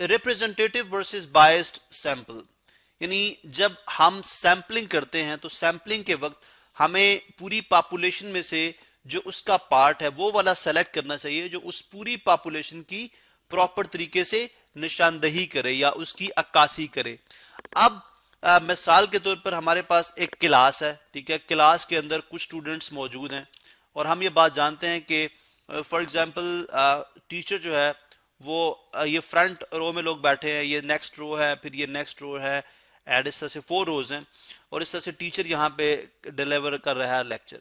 representative versus biased sample यानी जब हम सैंपलिंग करते हैं तो सैंपलिंग के वक्त हमें पूरी पॉपुलेशन में से जो उसका पार्ट है वो वाला सेलेक्ट करना चाहिए जो उस पूरी पॉपुलेशन की प्रॉपर तरीके से निशानदही करे या उसकी अक्कासी करे अब आ, मिसाल के तौर पर हमारे पास एक क्लास है ठीक है क्लास के अंदर कुछ स्टूडेंट्स मौजूद हैं और हम ये बात जानते हैं कि फॉर एग्जांपल टीचर जो है वो ये फ्रंट रो में लोग बैठे हैं ये नेक्स्ट रो है फिर ये नेक्स्ट रो है एड इस तरह से फोर रोज हैं और इस तरह से टीचर यहाँ पे डिलीवर कर रहा है लेक्चर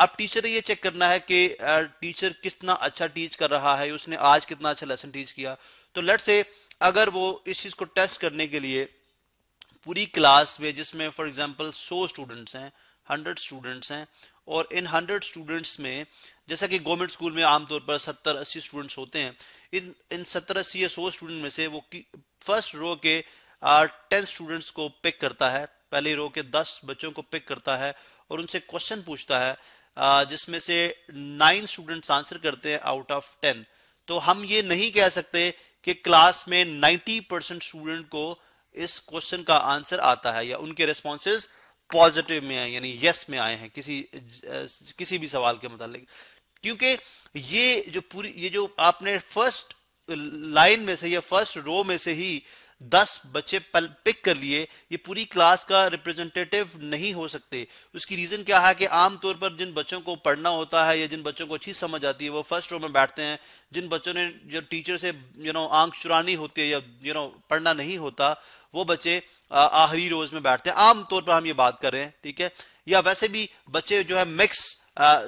अब टीचर ने ये चेक करना है कि टीचर कितना अच्छा टीच कर रहा है उसने आज कितना अच्छा लेसन टीच किया तो लेट से अगर वो इस चीज़ को टेस्ट करने के लिए पूरी क्लास में जिसमें फॉर एग्जाम्पल सौ स्टूडेंट्स हैं हंड्रेड स्टूडेंट्स हैं और इन हंड्रेड स्टूडेंट्स में जैसा कि गवर्नमेंट स्कूल में आमतौर पर सत्तर अस्सी स्टूडेंट्स होते हैं इन इन सत्तर अस्सी या सौ स्टूडेंट में से वो फर्स्ट रो के टेन स्टूडेंट्स को पिक करता है पहले रो के दस बच्चों को पिक करता है और उनसे क्वेश्चन पूछता है जिसमें से नाइन स्टूडेंट्स आंसर करते हैं आउट ऑफ टेन तो हम ये नहीं कह सकते कि क्लास में नाइन्टी परसेंट स्टूडेंट को इस क्वेश्चन का आंसर आता है या उनके रिस्पॉन्सेज पॉजिटिव में आए यानी यस में आए हैं किसी किसी भी सवाल के मुतालिक क्योंकि ये जो पूरी ये जो आपने फर्स्ट लाइन में से या फर्स्ट रो में से ही दस बच्चे पिक कर लिए ये पूरी क्लास का रिप्रेजेंटेटिव नहीं हो सकते उसकी रीजन क्या है कि आमतौर पर जिन बच्चों को पढ़ना होता है या जिन बच्चों को अच्छी समझ आती है वो फर्स्ट रो में बैठते हैं जिन बच्चों ने जो टीचर से यू नो आंख चुरानी होती है या यू नो पढ़ना नहीं होता वो बच्चे आखिरी रोज में बैठते हैं आमतौर पर हम ये बात कर रहे हैं ठीक है या वैसे भी बच्चे जो है मिक्स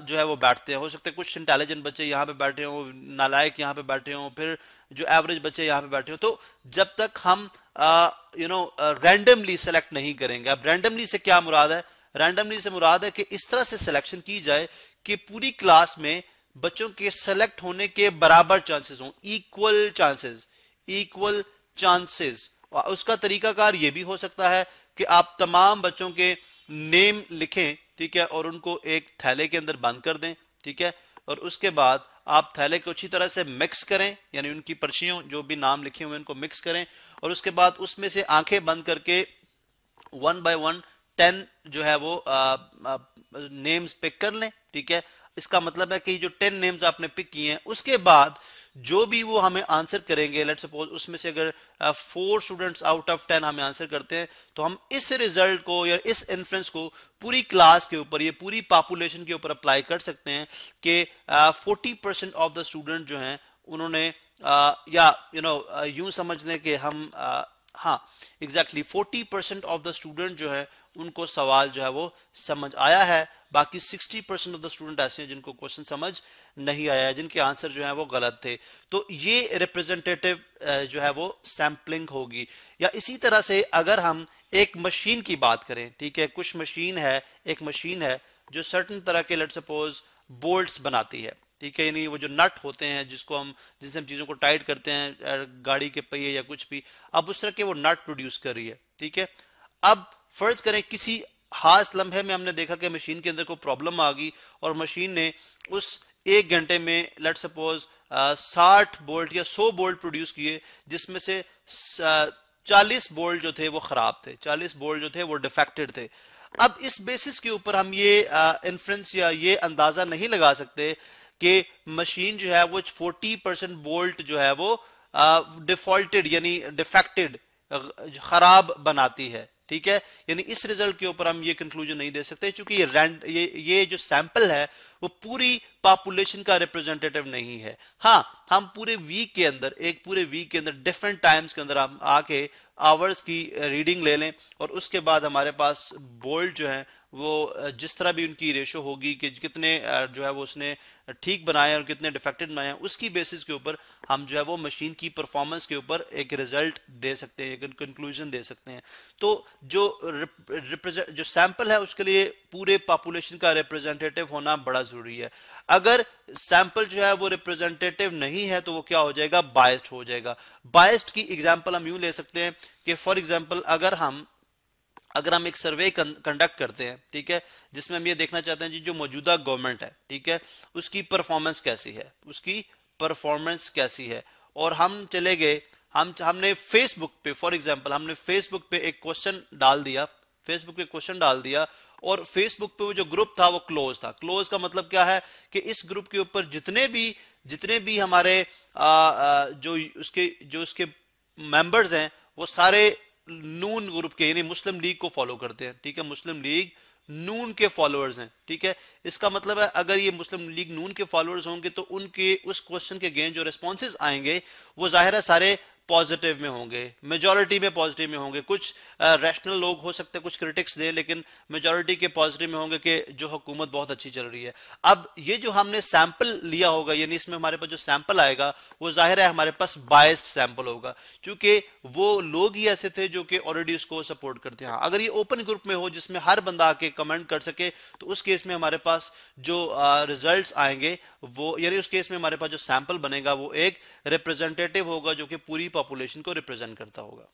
जो है वो बैठते हैं हो सकते हैं कुछ इंटेलिजेंट बच्चे यहाँ पे बैठे हों नालायक यहाँ पे बैठे हों फिर जो एवरेज बच्चे यहाँ पे बैठे हों तो जब तक हम यू नो रैंडमली सेलेक्ट नहीं करेंगे अब रैंडमली से क्या मुराद है रैंडमली से मुराद है कि इस तरह से सिलेक्शन की जाए कि पूरी क्लास में बच्चों के सेलेक्ट होने के बराबर चांसेस हों इक्वल चांसेस इक्वल चांसेस उसका तरीकाकार ये भी हो सकता है कि आप तमाम बच्चों के नेम लिखें ठीक है और उनको एक थैले के अंदर बंद कर दें ठीक है और उसके बाद आप थैले को अच्छी तरह से मिक्स करें यानी उनकी पर्चियों जो भी नाम लिखे हुए उनको मिक्स करें और उसके बाद उसमें से आंखें बंद करके वन बाय वन टेन जो है वो आ, आ, नेम्स पिक कर लें ठीक है इसका मतलब है कि जो टेन नेम्स आपने पिक किए हैं उसके बाद जो भी वो हमें आंसर करेंगे लेट सपोज उसमें से अगर four students out of ten हमें आंसर करते हैं तो हम इस रिजल्ट को या इस इन्फ्लुएंस को पूरी क्लास के ऊपर ये पूरी पॉपुलेशन के ऊपर अप्लाई कर सकते हैं कि forty percent of the student जो हैं उन्होंने आ, uh, या यू नो uh, यूं समझ लें कि हम आ, uh, हाँ exactly forty percent of the student जो है उनको सवाल जो है वो समझ आया है बाकी sixty percent of the student ऐसे हैं जिनको क्वेश्चन समझ नहीं आया जिनके आंसर जो है वो गलत थे तो ये रिप्रेजेंटेटिव जो है वो सैम्पलिंग होगी या इसी तरह से अगर हम एक मशीन की बात करें ठीक है कुछ मशीन है एक मशीन है जो सर्टन तरह के लेट सपोज बोल्ट्स बनाती है ठीक है यानी वो जो नट होते हैं जिसको हम जिनसे हम चीज़ों को टाइट करते हैं गाड़ी के पहिए या कुछ भी अब उस तरह के वो नट प्रोड्यूस कर रही है ठीक है अब फर्ज करें किसी खास लम्हे में हमने देखा कि मशीन के अंदर कोई प्रॉब्लम आ गई और मशीन ने उस एक घंटे में लेट सपोज साठ बोल्ट या सौ बोल्ट प्रोड्यूस किए जिसमें से चालीस बोल्ट जो थे वो खराब थे चालीस बोल्ट जो थे वो डिफेक्टेड थे अब इस बेसिस के ऊपर हम ये इन्फ्रेंस या ये अंदाजा नहीं लगा सकते कि मशीन जो है वो 40 परसेंट बोल्ट जो है वो डिफॉल्टेड यानी डिफेक्टेड खराब बनाती है ठीक है यानी इस रिजल्ट के ऊपर हम ये कंक्लूजन नहीं दे सकते क्योंकि ये ये ये जो सैंपल है वो पूरी पॉपुलेशन का रिप्रेजेंटेटिव नहीं है हाँ हम पूरे वीक के अंदर एक पूरे वीक के अंदर डिफरेंट टाइम्स के अंदर हम आके आवर्स की रीडिंग ले लें और उसके बाद हमारे पास बोल्ड जो है वो जिस तरह भी उनकी रेशो होगी कि कितने जो है वो उसने ठीक बनाए और कितने डिफेक्टेड बनाए हैं उसकी बेसिस के ऊपर हम जो है वो मशीन की परफॉर्मेंस के ऊपर एक रिजल्ट दे सकते हैं एक कंक्लूजन दे सकते हैं तो जो रिप्रेजेंट जो सैंपल है उसके लिए पूरे पॉपुलेशन का रिप्रेजेंटेटिव होना बड़ा जरूरी है अगर सैंपल जो है वो रिप्रेजेंटेटिव नहीं है तो वो क्या हो जाएगा बायस्ड हो जाएगा बायस्ड की एग्जाम्पल हम यूं ले सकते हैं कि फॉर एग्जाम्पल अगर हम अगर हम एक सर्वे कंडक्ट करते हैं ठीक है जिसमें हम ये देखना चाहते हैं जी जो मौजूदा गवर्नमेंट है ठीक है उसकी परफॉर्मेंस कैसी है उसकी परफॉर्मेंस कैसी है और हम चले गए हम हमने फेसबुक पे फॉर एग्जाम्पल हमने फेसबुक पे एक क्वेश्चन डाल दिया फेसबुक पे क्वेश्चन डाल दिया और फेसबुक पे वो जो ग्रुप था वो क्लोज था क्लोज का मतलब क्या है कि इस ग्रुप के ऊपर जितने भी जितने भी हमारे आ, आ, जो उसके जो उसके मेंबर्स हैं वो सारे नून ग्रुप के यानी मुस्लिम लीग को फॉलो करते हैं ठीक है मुस्लिम लीग नून के फॉलोअर्स हैं ठीक है इसका मतलब है अगर ये मुस्लिम लीग नून के फॉलोअर्स होंगे तो उनके उस क्वेश्चन के गेंद जो रिस्पॉन्स आएंगे वो जाहिर है सारे पॉजिटिव में होंगे मेजोरिटी में पॉजिटिव में होंगे कुछ रैशनल लोग हो सकते हैं कुछ क्रिटिक्स दें लेकिन मेजोरिटी के पॉजिटिव में होंगे कि जो हुकूमत बहुत अच्छी चल रही है अब ये जो हमने सैंपल लिया होगा यानी इसमें हमारे पास जो सैंपल आएगा वो जाहिर है हमारे पास बायस्ड सैंपल होगा क्योंकि वो लोग ही ऐसे थे जो कि ऑलरेडी उसको सपोर्ट करते हैं हाँ, अगर ये ओपन ग्रुप में हो जिसमें हर बंदा आके कमेंट कर सके तो उस केस में हमारे पास जो रिजल्ट आएंगे वो यानी उस केस में हमारे पास जो सैंपल बनेगा वो एक रिप्रेजेंटेटिव होगा जो कि पूरी पॉपुलेशन को रिप्रेजेंट करता होगा